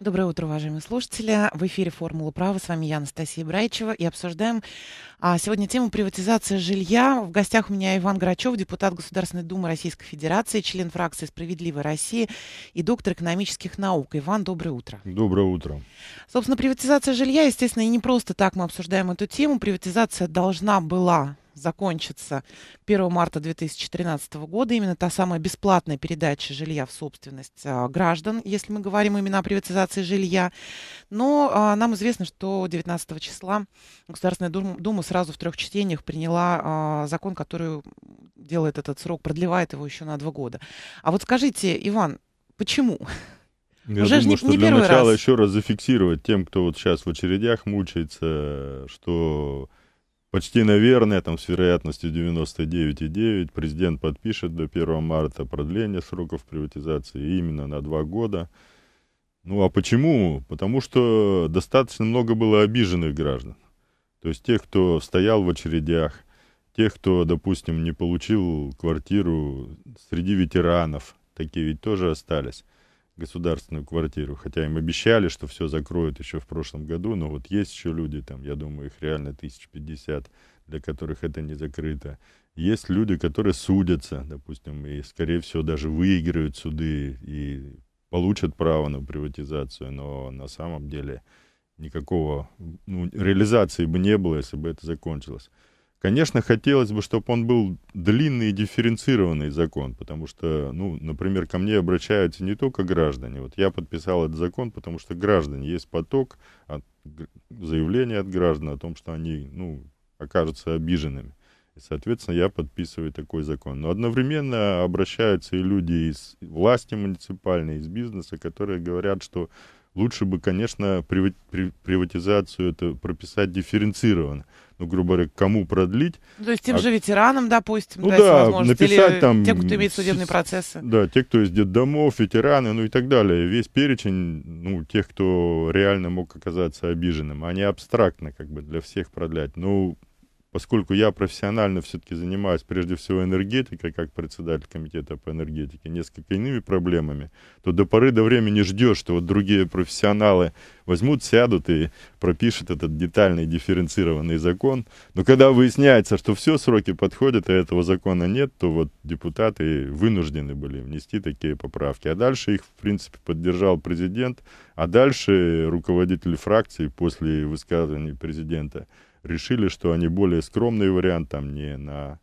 Доброе утро, уважаемые слушатели. В эфире «Формула права». С вами я, Анастасия Брайчева. И обсуждаем а, сегодня тему приватизации жилья. В гостях у меня Иван Грачев, депутат Государственной Думы Российской Федерации, член фракции «Справедливая Россия» и доктор экономических наук. Иван, доброе утро. Доброе утро. Собственно, приватизация жилья, естественно, и не просто так мы обсуждаем эту тему. Приватизация должна была закончится 1 марта 2013 года. Именно та самая бесплатная передача жилья в собственность а, граждан, если мы говорим именно о приватизации жилья. Но а, нам известно, что 19 числа Государственная Дума сразу в трех чтениях приняла а, закон, который делает этот срок, продлевает его еще на два года. А вот скажите, Иван, почему? Я Уже думаю, не, что не для начала раз. еще раз зафиксировать тем, кто вот сейчас в очередях мучается, что Почти, наверное, там с вероятностью 99,9 президент подпишет до 1 марта продление сроков приватизации именно на два года. Ну а почему? Потому что достаточно много было обиженных граждан. То есть тех, кто стоял в очередях, тех, кто, допустим, не получил квартиру среди ветеранов, такие ведь тоже остались государственную квартиру. Хотя им обещали, что все закроют еще в прошлом году, но вот есть еще люди, там, я думаю, их реально 1050, для которых это не закрыто. Есть люди, которые судятся, допустим, и, скорее всего, даже выиграют суды и получат право на приватизацию, но на самом деле никакого ну, реализации бы не было, если бы это закончилось. Конечно, хотелось бы, чтобы он был длинный и дифференцированный закон, потому что, ну, например, ко мне обращаются не только граждане. Вот я подписал этот закон, потому что граждане, есть поток от, заявлений от граждан о том, что они, ну, окажутся обиженными. И, соответственно, я подписываю такой закон. Но одновременно обращаются и люди из власти муниципальной, из бизнеса, которые говорят, что лучше бы, конечно, приватизацию это прописать дифференцированно ну, грубо говоря, кому продлить. То есть тем а... же ветеранам, допустим, ну, да, написать или там... тем, кто имеет судебные процессы. Да, те, кто из детдомов, ветераны, ну и так далее. Весь перечень, ну, тех, кто реально мог оказаться обиженным, они абстрактно как бы для всех продлять. Ну, поскольку я профессионально все-таки занимаюсь прежде всего энергетикой, как председатель комитета по энергетике, несколько иными проблемами, то до поры до времени ждешь, что вот другие профессионалы возьмут, сядут и пропишут этот детальный дифференцированный закон. Но когда выясняется, что все сроки подходят, а этого закона нет, то вот депутаты вынуждены были внести такие поправки. А дальше их, в принципе, поддержал президент, а дальше руководители фракции после высказываний президента – решили, что они более скромный вариант, там не на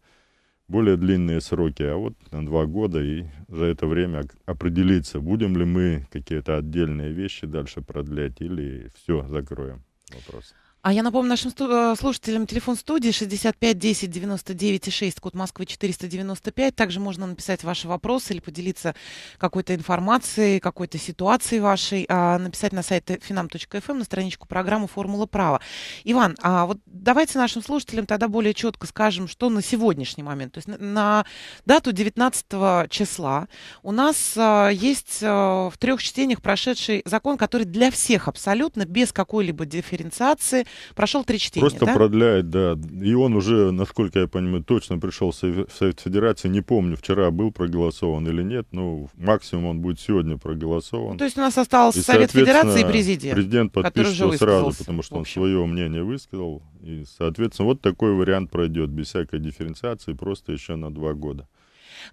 более длинные сроки, а вот на два года и за это время определиться, будем ли мы какие-то отдельные вещи дальше продлять или все, закроем вопрос. А я напомню нашим э, слушателям телефон студии 65 10 99 6, код Москвы 495. Также можно написать ваши вопросы или поделиться какой-то информацией, какой-то ситуацией вашей, а, написать на сайт finam.fm эм, на страничку программы «Формула права». Иван, а вот давайте нашим слушателям тогда более четко скажем, что на сегодняшний момент, то есть на, дату 19 числа у нас а, есть э, в трех чтениях прошедший закон, который для всех абсолютно, без какой-либо дифференциации, Прошел три чтения. Просто да? продляет, да. И он уже, насколько я понимаю, точно пришел в Совет Федерации. Не помню, вчера был проголосован или нет, но максимум он будет сегодня проголосован. То есть у нас остался и, Совет Федерации и президент. Президент подпишет его сразу, потому что он свое мнение высказал. И, соответственно, вот такой вариант пройдет без всякой дифференциации, просто еще на два года.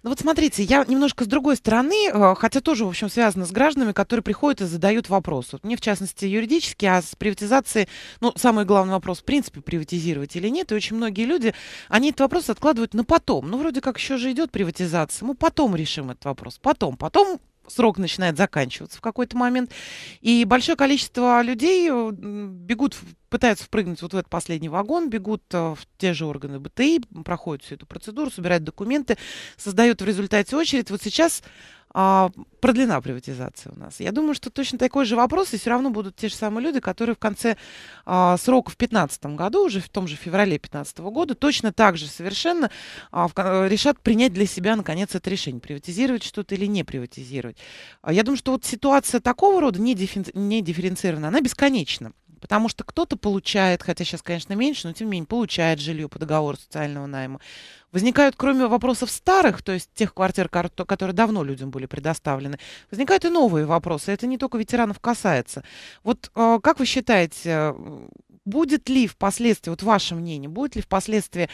Ну вот смотрите, я немножко с другой стороны, э, хотя тоже, в общем, связано с гражданами, которые приходят и задают вопрос. Вот мне, в частности, юридически, а с приватизацией, ну, самый главный вопрос, в принципе, приватизировать или нет. И очень многие люди, они этот вопрос откладывают на потом. Ну, вроде как еще же идет приватизация. Мы потом решим этот вопрос. Потом, потом срок начинает заканчиваться в какой-то момент. И большое количество людей э, бегут, пытаются впрыгнуть вот в этот последний вагон, бегут э, в те же органы БТИ, проходят всю эту процедуру, собирают документы, создают в результате очередь. Вот сейчас а, продлена приватизация у нас. Я думаю, что точно такой же вопрос, и все равно будут те же самые люди, которые в конце а, срока в 2015 году, уже в том же феврале 2015 года, точно так же совершенно а, в, решат принять для себя, наконец, это решение, приватизировать что-то или не приватизировать. А, я думаю, что вот ситуация такого рода, не, дифференци- не дифференцирована, она бесконечна. Потому что кто-то получает, хотя сейчас, конечно, меньше, но тем не менее получает жилье по договору социального найма. Возникают, кроме вопросов старых, то есть тех квартир, которые давно людям были предоставлены, возникают и новые вопросы. Это не только ветеранов касается. Вот э, как вы считаете, э, будет ли впоследствии, вот ваше мнение, будет ли впоследствии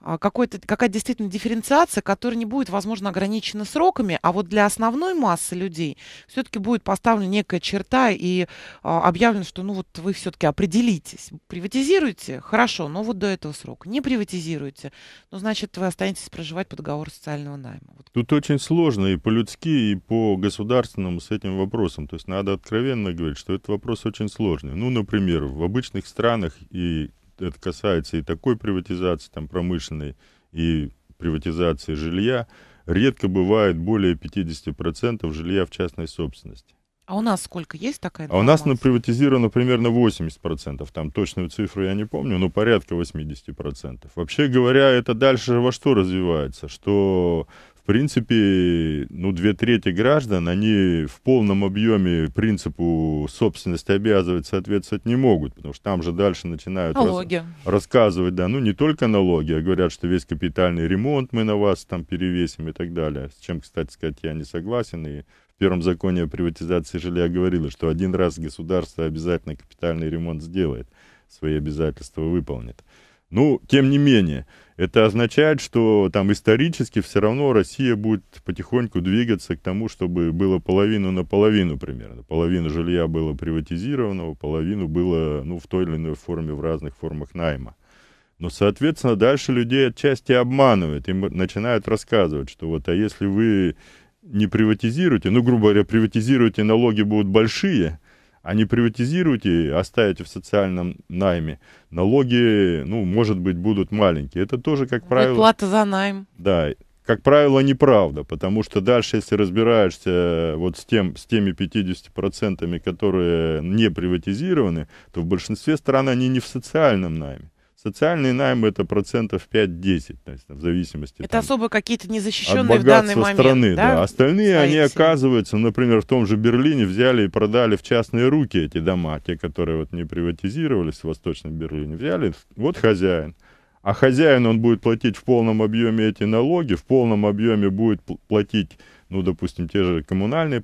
а, какой-то, какая-то действительно дифференциация, которая не будет, возможно, ограничена сроками, а вот для основной массы людей все-таки будет поставлена некая черта и а, объявлено, что ну вот вы все-таки определитесь, приватизируете, хорошо, но вот до этого срока, не приватизируете, ну значит вы останетесь проживать по договору социального найма. Тут очень сложно и по-людски, и по государственному с этим вопросом, то есть надо откровенно говорить, что этот вопрос очень сложный. Ну, например, в обычных странах странах, и это касается и такой приватизации там, промышленной, и приватизации жилья, редко бывает более 50% жилья в частной собственности. А у нас сколько есть такая информация? А у нас ну, приватизировано примерно 80%. Там точную цифру я не помню, но порядка 80%. Вообще говоря, это дальше во что развивается? Что в принципе, ну, две трети граждан, они в полном объеме принципу собственности обязывать соответствовать не могут, потому что там же дальше начинают налоги. рассказывать, да, ну, не только налоги, а говорят, что весь капитальный ремонт мы на вас там перевесим и так далее, с чем, кстати сказать, я не согласен, и в первом законе о приватизации жилья говорилось, что один раз государство обязательно капитальный ремонт сделает, свои обязательства выполнит. Ну, тем не менее, это означает, что там исторически все равно Россия будет потихоньку двигаться к тому, чтобы было половину на половину примерно. Половина жилья было приватизированного, половину было ну, в той или иной форме, в разных формах найма. Но, соответственно, дальше людей отчасти обманывают, им начинают рассказывать, что вот, а если вы не приватизируете, ну, грубо говоря, приватизируете, налоги будут большие – а не приватизируйте, оставите в социальном найме, налоги, ну, может быть, будут маленькие. Это тоже, как правило... Плата за найм. Да, как правило, неправда, потому что дальше, если разбираешься э, вот с, тем, с теми 50%, которые не приватизированы, то в большинстве стран они не в социальном найме. Социальный найм это процентов 5-10, то есть, в зависимости Это там, особо какие-то незащищенные в данный момент. да. да. Остальные Стоите. они оказываются, например, в том же Берлине взяли и продали в частные руки эти дома, те, которые вот не приватизировались в Восточном Берлине. Взяли, вот хозяин. А хозяин, он будет платить в полном объеме эти налоги, в полном объеме будет платить, ну, допустим, те же коммунальные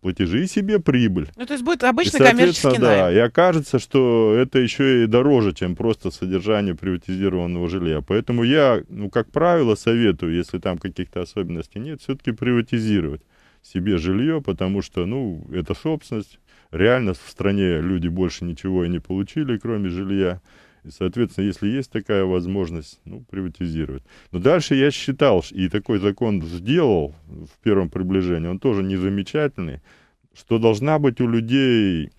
платежи себе прибыль. Ну, то есть будет обычный и, коммерческий найм. Да, и окажется, что это еще и дороже, чем просто содержание приватизированного жилья. Поэтому я, ну, как правило, советую, если там каких-то особенностей нет, все-таки приватизировать себе жилье, потому что, ну, это собственность. Реально в стране люди больше ничего и не получили, кроме жилья. И, соответственно, если есть такая возможность, ну, приватизировать. Но дальше я считал, и такой закон сделал в первом приближении, он тоже незамечательный, что должна быть у людей,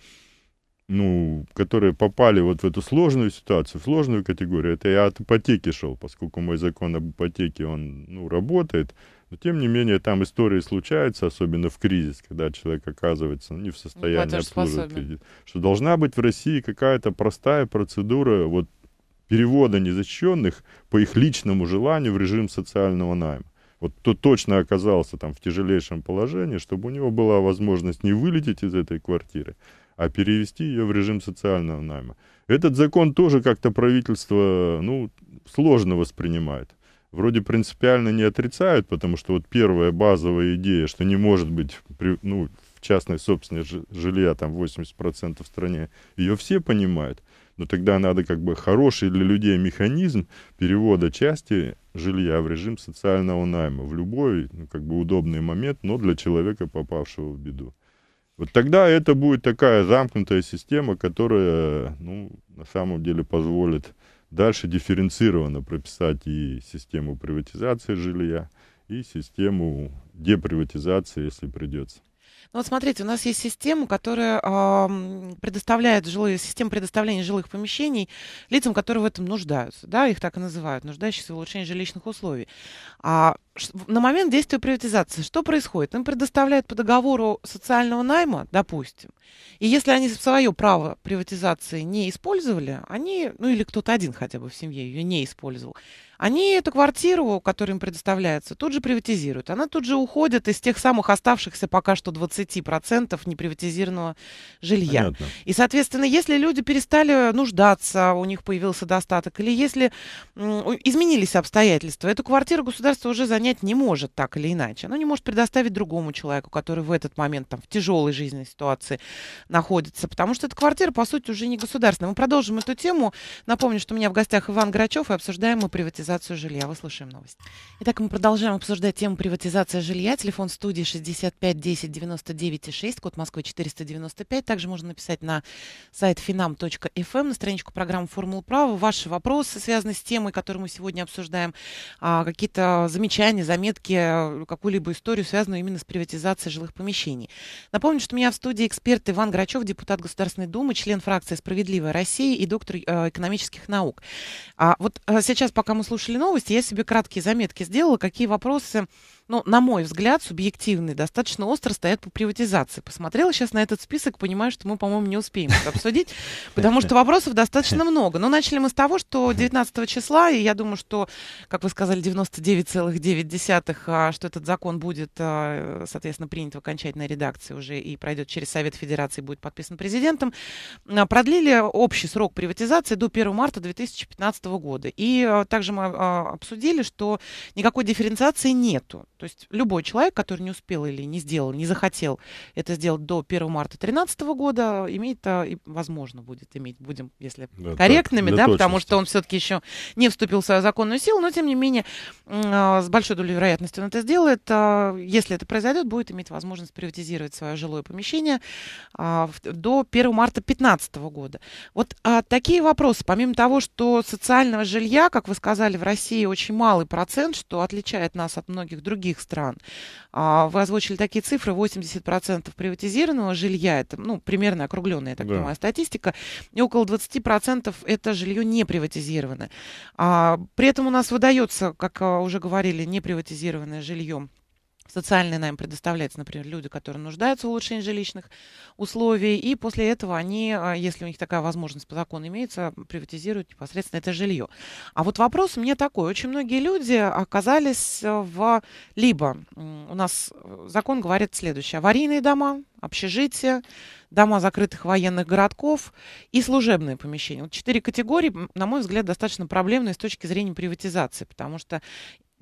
ну, которые попали вот в эту сложную ситуацию, в сложную категорию, это я от ипотеки шел, поскольку мой закон об ипотеке, он, ну, работает, но тем не менее, там истории случаются, особенно в кризис, когда человек оказывается ну, не в ну, состоянии обслуживать кредит. Что должна быть в России какая-то простая процедура вот, перевода незащищенных по их личному желанию в режим социального найма. Вот кто точно оказался там в тяжелейшем положении, чтобы у него была возможность не вылететь из этой квартиры, а перевести ее в режим социального найма. Этот закон тоже как-то правительство ну, сложно воспринимает вроде принципиально не отрицают, потому что вот первая базовая идея, что не может быть ну, в частной собственности жилья там 80% в стране, ее все понимают. Но тогда надо как бы хороший для людей механизм перевода части жилья в режим социального найма в любой ну, как бы удобный момент, но для человека, попавшего в беду. Вот тогда это будет такая замкнутая система, которая ну, на самом деле позволит Дальше дифференцированно прописать и систему приватизации жилья, и систему деприватизации, если придется. Ну вот смотрите, у нас есть система, которая э, предоставляет жилые, система предоставления жилых помещений лицам, которые в этом нуждаются. Да, их так и называют, нуждающиеся в улучшении жилищных условий. А на момент действия приватизации что происходит? Им предоставляют по договору социального найма, допустим, и если они свое право приватизации не использовали, они, ну или кто-то один хотя бы в семье ее не использовал, они эту квартиру, которая им предоставляется, тут же приватизируют. Она тут же уходит из тех самых оставшихся пока что 20% неприватизированного жилья. Понятно. И, соответственно, если люди перестали нуждаться, у них появился достаток, или если изменились обстоятельства, эту квартиру государство уже занять не может так или иначе. Оно не может предоставить другому человеку, который в этот момент там, в тяжелой жизненной ситуации находится, потому что эта квартира, по сути, уже не государственная. Мы продолжим эту тему. Напомню, что у меня в гостях Иван Грачев, и обсуждаем мы приватизацию приватизацию жилья. Вы слушаем новость. Итак, мы продолжаем обсуждать тему приватизации жилья. Телефон студии 65 10 99 6, код Москвы 495. Также можно написать на сайт finam.fm, эм, на страничку программы «Формула права». Ваши вопросы связаны с темой, которую мы сегодня обсуждаем. А, какие-то замечания, заметки, какую-либо историю, связанную именно с приватизацией жилых помещений. Напомню, что у меня в студии эксперт Иван Грачев, депутат Государственной Думы, член фракции «Справедливая Россия» и доктор э, экономических наук. А вот э, сейчас, пока мы слушаем слушали новости, я себе краткие заметки сделала, какие вопросы ну, на мой взгляд, субъективный, достаточно остро стоят по приватизации. Посмотрела сейчас на этот список, понимаю, что мы, по-моему, не успеем это обсудить, потому что вопросов достаточно хм. много. Но начали мы с того, что 19 числа, и я думаю, что, как вы сказали, 99,9, а, что этот закон будет, а, соответственно, принят в окончательной редакции уже и пройдет через Совет Федерации, будет подписан президентом, а, продлили общий срок приватизации до 1 марта 2015 года. И также мы обсудили, что никакой дифференциации нету. То есть любой человек, который не успел или не сделал, не захотел это сделать до 1 марта 2013 года, имеет, а, возможно, будет иметь, будем, если да, корректными, да, да потому что он все-таки еще не вступил в свою законную силу, но тем не менее а, с большой долей вероятности он это сделает. А, если это произойдет, будет иметь возможность приватизировать свое жилое помещение а, до 1 марта 2015 года. Вот такие вопросы, помимо того, что социального жилья, как вы сказали, в России очень малый процент, что отличает нас от многих других других стран. А, вы озвучили такие цифры, 80% приватизированного жилья, это ну, примерно округленная, я так да. понимаю, статистика, и около 20% это жилье не приватизированное. А, при этом у нас выдается, как а, уже говорили, не приватизированное жилье социальный найм предоставляется, например, люди, которые нуждаются в улучшении жилищных условий, и после этого они, а, если у них такая возможность по закону имеется, приватизируют непосредственно это жилье. А вот вопрос у меня такой. Очень многие люди оказались э, в... Либо у нас э, закон говорит следующее. Аварийные дома, общежития, дома закрытых военных городков и служебные помещения. Вот четыре категории, на мой взгляд, достаточно проблемные с точки зрения приватизации, потому что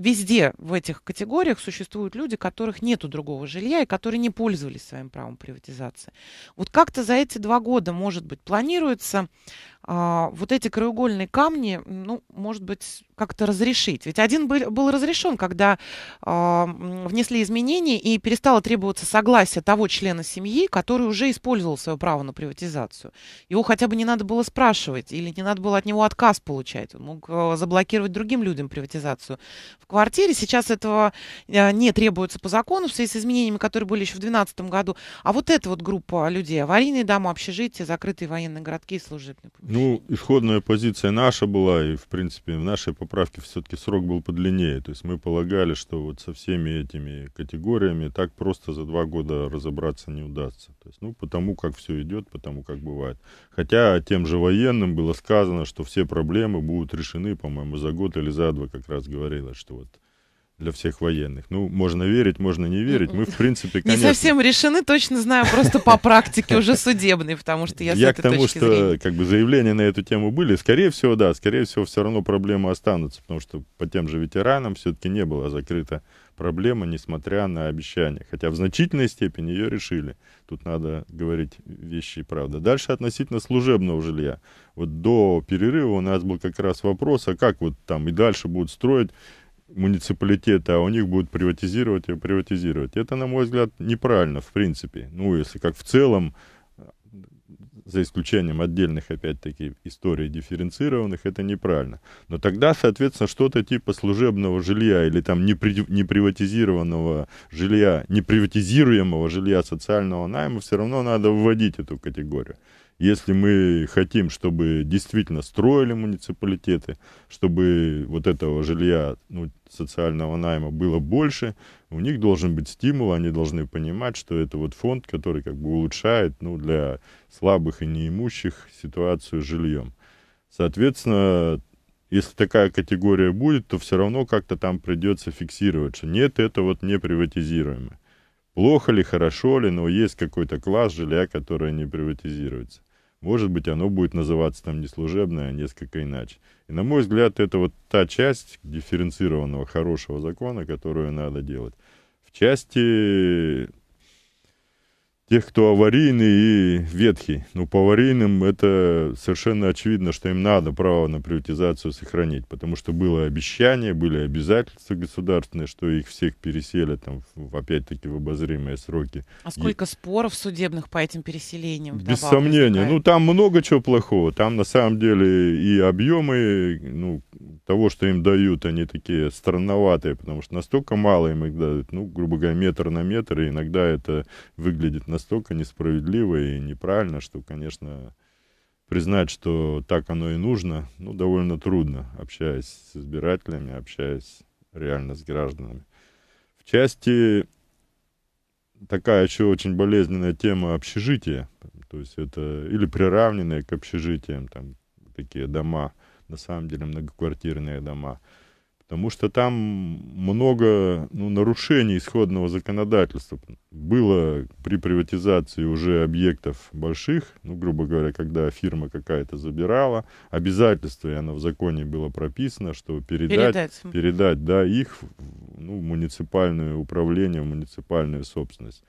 везде в этих категориях существуют люди, которых нету другого жилья и которые не пользовались своим правом приватизации. Вот как-то за эти два года, может быть, планируется а, вот эти краеугольные камни, ну, может быть, как-то разрешить. Ведь один был, был разрешен, когда а, внесли изменения и перестало требоваться согласие того члена семьи, который уже использовал свое право на приватизацию. Его хотя бы не надо было спрашивать или не надо было от него отказ получать. Он мог а, заблокировать другим людям приватизацию в квартире. Сейчас этого а, не требуется по закону в связи с изменениями, которые были еще в 2012 году. А вот эта вот группа людей, аварийные дома, общежития, закрытые военные городки и служебные ну, исходная позиция наша была, и, в принципе, в нашей поправке все-таки срок был подлиннее. То есть мы полагали, что вот со всеми этими категориями так просто за два года разобраться не удастся. То есть, ну, потому как все идет, потому как бывает. Хотя тем же военным было сказано, что все проблемы будут решены, по-моему, за год или за два как раз говорилось, что вот для всех военных. Ну, можно верить, можно не верить. Мы, в принципе, конечно... Не совсем решены, точно знаю, просто по практике уже судебной, потому что я, я с к тому, что как бы заявления на эту тему были. Скорее всего, да, скорее всего, все равно проблемы останутся, потому что по тем же ветеранам все-таки не была закрыта проблема, несмотря на обещания. Хотя в значительной степени ее решили. Тут надо говорить вещи и правда. Дальше относительно служебного жилья. Вот до перерыва у нас был как раз вопрос, а как вот там и дальше будут строить муниципалитета, а у них будут приватизировать и приватизировать. Это, на мой взгляд, неправильно, в принципе. Ну, если как в целом, за исключением отдельных, опять-таки, историй дифференцированных, это неправильно. Но тогда, соответственно, что-то типа служебного жилья или там неприватизированного жилья, неприватизируемого жилья социального найма, все равно надо вводить эту категорию. Если мы хотим, чтобы действительно строили муниципалитеты, чтобы вот этого жилья ну, социального найма было больше, у них должен быть стимул, они должны понимать, что это вот фонд, который как бы улучшает ну, для слабых и неимущих ситуацию с жильем. Соответственно, если такая категория будет, то все равно как-то там придется фиксировать, что нет, это вот неприватизируемое, Плохо ли, хорошо ли, но есть какой-то класс жилья, которое не приватизируется. Может быть, оно будет называться там не служебное, а несколько иначе. И, на мой взгляд, это вот та часть дифференцированного хорошего закона, которую надо делать. В части тех, кто аварийный и ветхий. Ну, по аварийным это совершенно очевидно, что им надо право на приватизацию сохранить, потому что было обещание, были обязательства государственные, что их всех пересели там, опять-таки, в обозримые сроки. А сколько и... споров судебных по этим переселениям? Без сомнения. Ну, там много чего плохого. Там, на самом деле, и объемы ну, того, что им дают, они такие странноватые, потому что настолько мало им их дают, ну, грубо говоря, метр на метр, и иногда это выглядит на настолько несправедливо и неправильно, что, конечно, признать, что так оно и нужно, ну, довольно трудно, общаясь с избирателями, общаясь реально с гражданами. В части такая еще очень болезненная тема общежития, то есть это или приравненные к общежитиям, там, такие дома, на самом деле многоквартирные дома – потому что там много ну, нарушений исходного законодательства было при приватизации уже объектов больших, ну, грубо говоря, когда фирма какая-то забирала, обязательство, и оно в законе было прописано, что передать, передать. передать да, их ну, в муниципальное управление, в муниципальную собственность.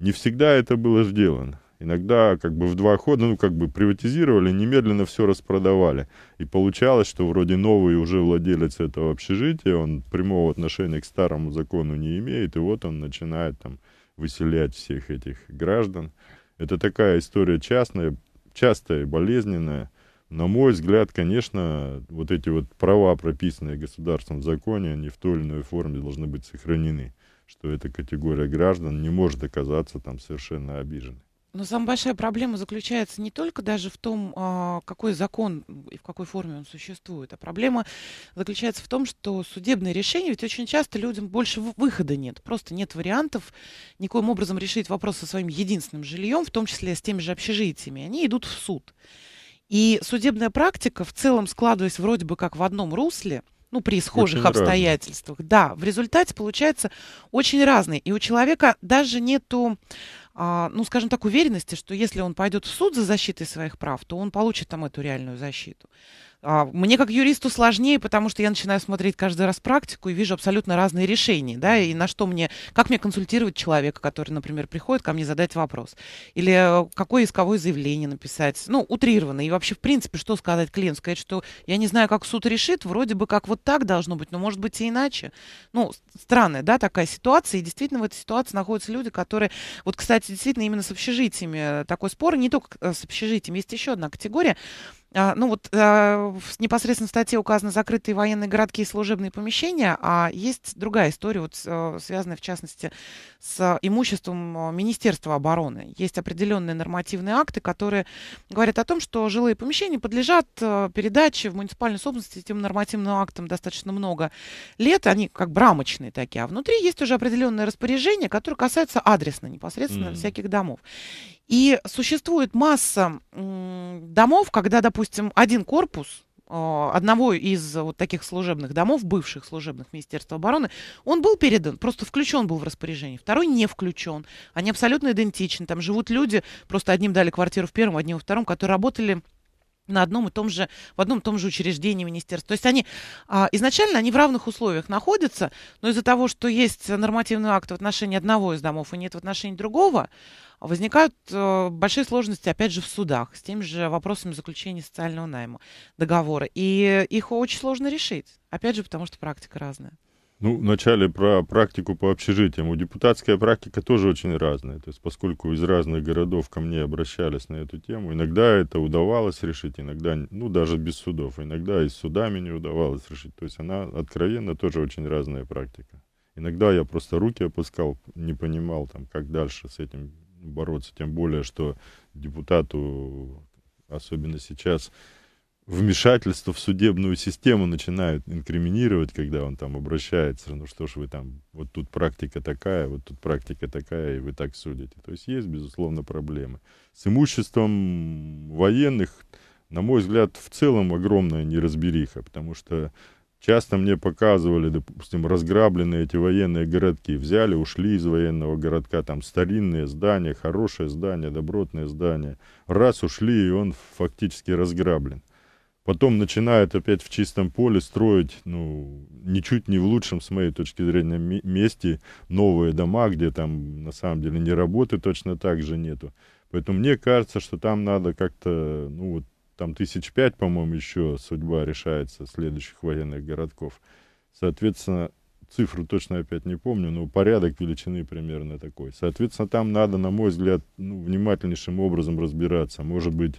Не всегда это было сделано иногда как бы в два хода, ну как бы приватизировали, немедленно все распродавали. И получалось, что вроде новый уже владелец этого общежития, он прямого отношения к старому закону не имеет, и вот он начинает там выселять всех этих граждан. Это такая история частная, частая, болезненная. На мой взгляд, конечно, вот эти вот права, прописанные государством в законе, они в той или иной форме должны быть сохранены, что эта категория граждан не может оказаться там совершенно обиженной. Но самая большая проблема заключается не только даже в том, а, какой закон и в какой форме он существует, а проблема заключается в том, что судебные решения, ведь очень часто людям больше выхода нет, просто нет вариантов никоим образом решить вопрос со своим единственным жильем, в том числе с теми же общежитиями. Они идут в суд. И судебная практика, в целом складываясь вроде бы как в одном русле, ну, при схожих очень обстоятельствах. Разный. Да, в результате получается очень разный. И у человека даже нету а, ну, скажем так, уверенности, что если он пойдет в суд за защитой своих прав, то он получит там эту реальную защиту. А, мне как юристу сложнее, потому что я начинаю смотреть каждый раз практику и вижу абсолютно разные решения, да, и на что мне, как мне консультировать человека, который, например, приходит ко мне задать вопрос, или э, какое исковое заявление написать, ну, утрированно, и вообще, в принципе, что сказать клиенту, сказать, что я не знаю, как суд решит, вроде бы как вот так должно быть, но может быть и иначе. Ну, странная, да, такая ситуация, и действительно в этой ситуации находятся люди, которые, вот, кстати, действительно именно с общежитиями э, такой спор, не только э, с общежитиями, есть еще одна категория, а, ну вот а, непосредственно в статье указаны закрытые военные городки и служебные помещения, а есть другая история, вот, а, связанная в частности с имуществом Министерства обороны. Есть определенные нормативные акты, которые говорят о том, что жилые помещения подлежат передаче в муниципальную собственность этим нормативным актам достаточно много лет, они как брамочные такие, а внутри есть уже определенные распоряжения, которые касаются адресно непосредственно mm всяких домов. И существует масса домов, когда, допустим, один корпус э, одного из вот таких служебных домов, бывших служебных Министерства обороны, он был передан, просто включен был в распоряжение, второй не включен. Они абсолютно идентичны, там живут люди, просто одним дали квартиру в первом, одним во втором, которые работали на одном и том же, в одном и том же учреждении министерства. То есть они а, изначально они в равных условиях находятся, но из-за того, что есть нормативный акт в отношении одного из домов и нет в отношении другого, возникают э, большие сложности, опять же, в судах с тем же вопросами заключения социального найма договора. И их очень сложно решить, опять же, потому что практика разная. Ну, вначале про практику по общежитиям. У депутатская практика тоже очень разная. То есть, поскольку из разных городов ко мне обращались на эту тему, иногда это удавалось решить, иногда, ну, даже без судов, иногда и с судами не удавалось решить. То есть, она откровенно тоже очень разная практика. Иногда я просто руки опускал, не понимал, там, как дальше с этим бороться. Тем более, что депутату, особенно сейчас, вмешательство в судебную систему начинают инкриминировать, когда он там обращается, ну что ж вы там, вот тут практика такая, вот тут практика такая, и вы так судите. То есть есть, безусловно, проблемы. С имуществом военных, на мой взгляд, в целом огромная неразбериха, потому что часто мне показывали, допустим, разграбленные эти военные городки, взяли, ушли из военного городка, там старинные здания, хорошее здание, добротное здание, раз ушли, и он фактически разграблен потом начинают опять в чистом поле строить, ну, ничуть не в лучшем, с моей точки зрения, месте новые дома, где там на самом деле ни работы точно так же нету. Поэтому мне кажется, что там надо как-то, ну, вот там тысяч пять, по-моему, еще судьба решается следующих военных городков. Соответственно, цифру точно опять не помню, но порядок величины примерно такой. Соответственно, там надо, на мой взгляд, ну, внимательнейшим образом разбираться. Может быть,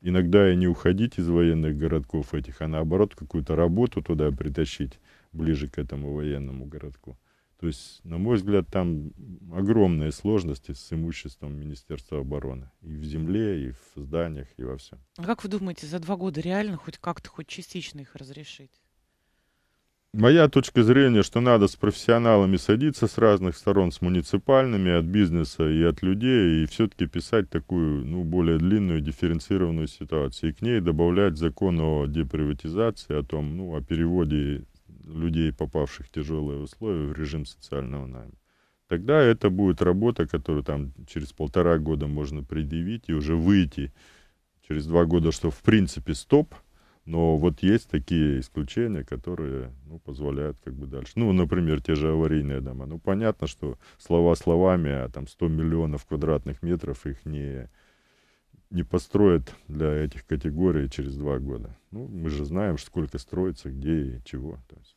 иногда и не уходить из военных городков этих, а наоборот какую-то работу туда притащить ближе к этому военному городку. То есть, на мой взгляд, там огромные сложности с имуществом Министерства обороны. И в земле, и в зданиях, и во всем. А как вы думаете, за два года реально хоть как-то, хоть частично их разрешить? Моя точка зрения, что надо с профессионалами садиться с разных сторон, с муниципальными, от бизнеса и от людей, и все-таки писать такую, ну, более длинную, дифференцированную ситуацию. И к ней добавлять закон о деприватизации, о том, ну, о переводе людей, попавших в тяжелые условия, в режим социального найма. Тогда это будет работа, которую там через полтора года можно предъявить и уже выйти через два года, что в принципе стоп – но вот есть такие исключения, которые ну, позволяют как бы дальше. Ну, например, те же аварийные дома. Ну, понятно, что слова словами, а там 100 миллионов квадратных метров их не, не построят для этих категорий через два года. Ну, мы же знаем, сколько строится, где и чего. То есть.